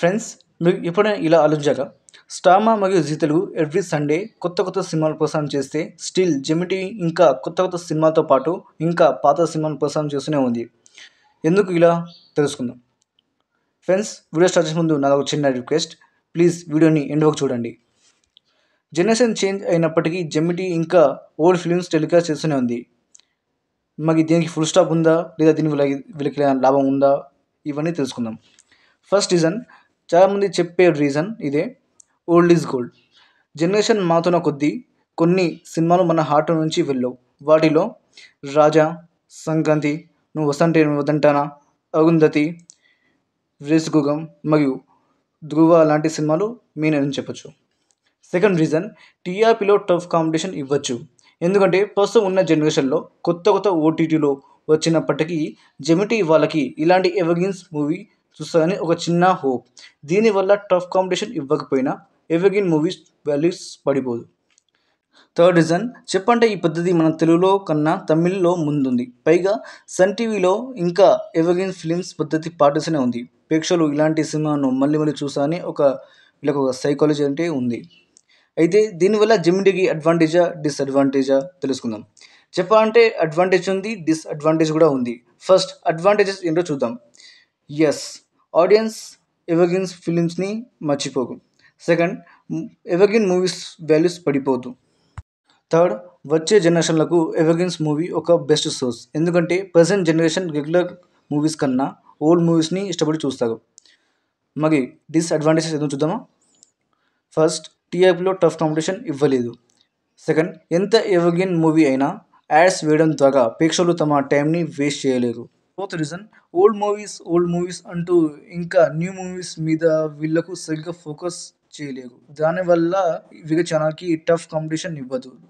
friends మీరు ఎప్పుడైనా ఇలా ఆలోచించాక స్టామా మరియు జితలు ఎవ్రీ సండే కొత్త కొత్త సినిమాలు ప్రసారం చేస్తే స్టిల్ జెమిటీ ఇంకా కొత్త కొత్త సినిమాతో పాటు ఇంకా పాత సినిమాలు ప్రోత్సాహం చేస్తూనే ఉంది ఎందుకు ఇలా తెలుసుకుందాం ఫ్రెండ్స్ వీడియో స్టార్ట్ చేసే ముందు నాకు ఒక చిన్న రిక్వెస్ట్ ప్లీజ్ వీడియోని ఎండ్ వరకు చూడండి జనరేషన్ చేంజ్ అయినప్పటికీ జెమిటీ ఇంకా ఓల్డ్ ఫిలిమ్స్ టెలికాస్ట్ చేస్తూనే ఉంది మాకు దీనికి ఫుల్ స్టాప్ ఉందా లేదా దీనికి వీళ్ళకి లాభం ఉందా ఇవన్నీ తెలుసుకుందాం ఫస్ట్ రీజన్ చాలామంది చెప్పే రీజన్ ఇదే ఓల్డ్ ఈజ్ గోల్డ్ జనరేషన్ మాతోన కొద్దీ కొన్ని సినిమాలు మన హార్ట్ నుంచి వెళ్ళవు వాటిలో రాజా సంక్రాంతి నువ్వు వసంటే నువ్వు వదంటానా అగుంధతి వేసుగుగం మరియు ధ్రువ లాంటి సినిమాలు నేను చెప్పచ్చు సెకండ్ రీజన్ టీఆర్పీలో టఫ్ కాంపిటీషన్ ఇవ్వచ్చు ఎందుకంటే ప్రస్తుతం ఉన్న జనరేషన్లో కొత్త కొత్త ఓటీటీలో వచ్చినప్పటికీ జెమిటీ వాళ్ళకి ఇలాంటి ఎవర్గ్రీన్స్ మూవీ చూస్తుందని ఒక చిన్న హోప్ దీనివల్ల టఫ్ కాంపిటీషన్ ఇవ్వకపోయినా ఎవర్గ్రీన్ మూవీస్ వాల్యూస్ పడిపోదు థర్డ్ రీజన్ చెప్పంటే ఈ పద్ధతి మన తెలుగులో కన్నా తమిళ్లో ముందుంది పైగా సన్ టీవీలో ఇంకా ఎవర్గ్రీన్ ఫిలిమ్స్ పద్ధతి పాటిస్తూనే ఉంది ప్రేక్షకులు ఇలాంటి సినిమాను మళ్ళీ మళ్ళీ చూసాని ఒక వీళ్ళకి ఒక సైకాలజీ అంటే ఉంది అయితే దీనివల్ల జమిడికి అడ్వాంటేజా డిస్అడ్వాంటేజా తెలుసుకుందాం చెప్పాలంటే అడ్వాంటేజ్ ఉంది డిస్అడ్వాంటేజ్ కూడా ఉంది ఫస్ట్ అడ్వాంటేజెస్ ఏంటో చూద్దాం ఎస్ ఆడియన్స్ ఎవర్గ్రీన్స్ ఫిలిమ్స్ని మర్చిపోకు సెకండ్ ఎవర్గ్రీన్ మూవీస్ వాల్యూస్ పడిపోదు థర్డ్ వచ్చే జనరేషన్లకు ఎవర్గ్రీన్స్ మూవీ ఒక బెస్ట్ సోర్స్ ఎందుకంటే ప్రజెంట్ జనరేషన్ రెగ్యులర్ మూవీస్ కన్నా ఓల్డ్ మూవీస్ని ఇష్టపడి చూస్తారు మరి డిస్అడ్వాంటేజెస్ ఏదో చూద్దామా ఫస్ట్ టీఆర్పీలో టఫ్ కాంపిటీషన్ ఇవ్వలేదు సెకండ్ ఎంత ఎవర్గ్రీన్ మూవీ అయినా యాడ్స్ వేయడం ద్వారా ప్రేక్షకులు తమ టైంని వేస్ట్ చేయలేరు fourth reason old movies old movies అంటూ ఇంకా న్యూ మూవీస్ మీద వీళ్ళకు సరిగ్గా ఫోకస్ చేయలేదు దానివల్ల వీళ్ళ ఛానల్కి టఫ్ కాంపిటీషన్ ఇవ్వదు